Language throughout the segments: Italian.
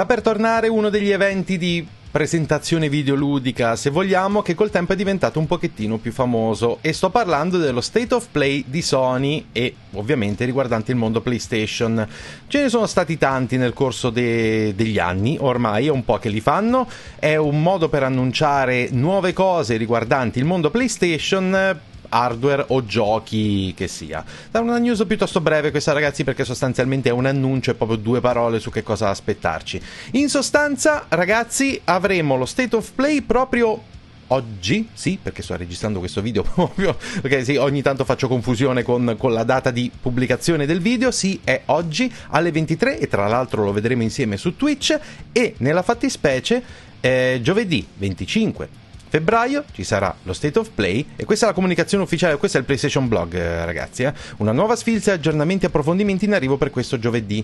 Sta per tornare uno degli eventi di presentazione videoludica, se vogliamo, che col tempo è diventato un pochettino più famoso e sto parlando dello State of Play di Sony e ovviamente riguardante il mondo PlayStation. Ce ne sono stati tanti nel corso de- degli anni, ormai è un po' che li fanno, è un modo per annunciare nuove cose riguardanti il mondo PlayStation hardware o giochi che sia. Da una news piuttosto breve questa ragazzi perché sostanzialmente è un annuncio e proprio due parole su che cosa aspettarci. In sostanza ragazzi avremo lo state of play proprio oggi, sì, perché sto registrando questo video proprio, perché sì, ogni tanto faccio confusione con, con, la data di pubblicazione del video, sì, è oggi alle 23 e tra l'altro lo vedremo insieme su Twitch e nella fattispecie eh, giovedì 25 Febbraio ci sarà lo State of Play e questa è la comunicazione ufficiale, questo è il PlayStation Blog eh, ragazzi, eh? una nuova sfilza aggiornamenti e approfondimenti in arrivo per questo giovedì.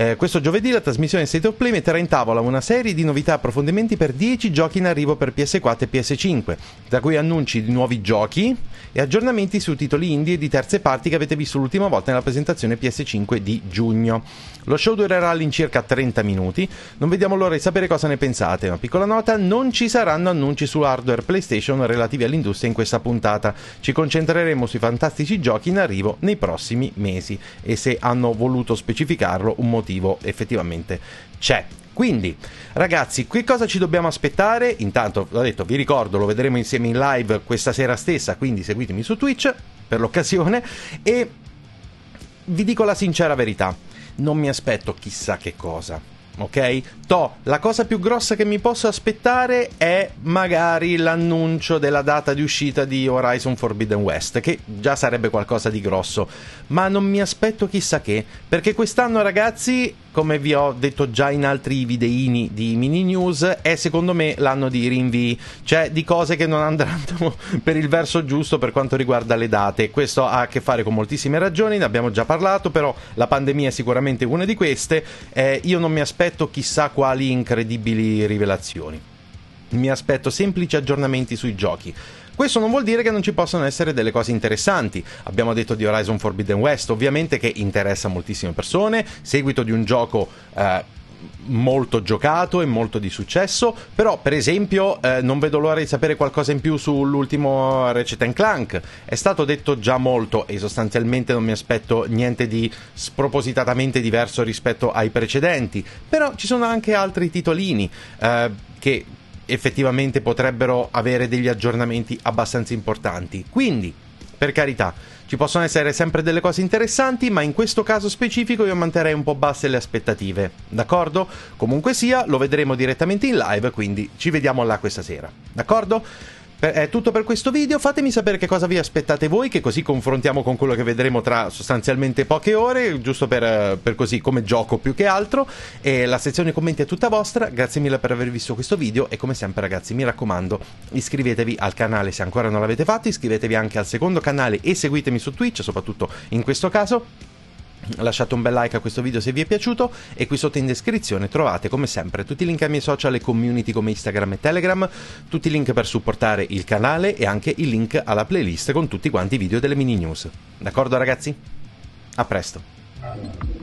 Eh, questo giovedì la trasmissione State of Play metterà in tavola una serie di novità e approfondimenti per 10 giochi in arrivo per PS4 e PS5, tra cui annunci di nuovi giochi e aggiornamenti su titoli indie e di terze parti che avete visto l'ultima volta nella presentazione PS5 di giugno. Lo show durerà all'incirca 30 minuti, non vediamo l'ora di sapere cosa ne pensate. Una piccola nota, non ci saranno annunci su hardware PlayStation relativi all'industria in questa puntata. Ci concentreremo sui fantastici giochi in arrivo nei prossimi mesi e se hanno voluto specificarlo un motivo motivo effettivamente c'è. Quindi, ragazzi, che cosa ci dobbiamo aspettare? Intanto, l'ho detto, vi ricordo, lo vedremo insieme in live questa sera stessa, quindi seguitemi su Twitch per l'occasione e vi dico la sincera verità, non mi aspetto chissà che cosa ok? To, la cosa più grossa che mi posso aspettare è magari l'annuncio della data di uscita di Horizon Forbidden West, che già sarebbe qualcosa di grosso, ma non mi aspetto chissà che, perché quest'anno ragazzi, come vi ho detto già in altri videini di mini news, è secondo me l'anno di rinvii, cioè di cose che non andranno per il verso giusto per quanto riguarda le date. Questo ha a che fare con moltissime ragioni, ne abbiamo già parlato, però la pandemia è sicuramente una di queste. Eh, io non mi aspetto aspetto chissà quali incredibili rivelazioni. Mi aspetto semplici aggiornamenti sui giochi. Questo non vuol dire che non ci possano essere delle cose interessanti. Abbiamo detto di Horizon Forbidden West, ovviamente che interessa moltissime persone, seguito di un gioco eh, molto giocato e molto di successo. Però, per esempio, eh, non vedo l'ora di sapere qualcosa in più sull'ultimo Ratchet Clank. È stato detto già molto e sostanzialmente non mi aspetto niente di spropositatamente diverso rispetto ai precedenti. Però ci sono anche altri titolini eh, che effettivamente potrebbero avere degli aggiornamenti abbastanza importanti. Quindi per carità, ci possono essere sempre delle cose interessanti, ma in questo caso specifico io manterrei un po' basse le aspettative, d'accordo? Comunque sia, lo vedremo direttamente in live, quindi ci vediamo là questa sera, d'accordo? è tutto per questo video, fatemi sapere che cosa vi aspettate voi, che così confrontiamo con quello che vedremo tra sostanzialmente poche ore, giusto per, per così come gioco più che altro. E la sezione commenti è tutta vostra, grazie mille per aver visto questo video e come sempre ragazzi mi raccomando iscrivetevi al canale se ancora non l'avete fatto, iscrivetevi anche al secondo canale e seguitemi su Twitch, soprattutto in questo caso lasciate un bel like a questo video se vi è piaciuto e qui sotto in descrizione trovate come sempre tutti i link ai miei social e community come Instagram e Telegram, tutti i link per supportare il canale e anche il link alla playlist con tutti quanti i video delle mini news. D'accordo ragazzi? A presto!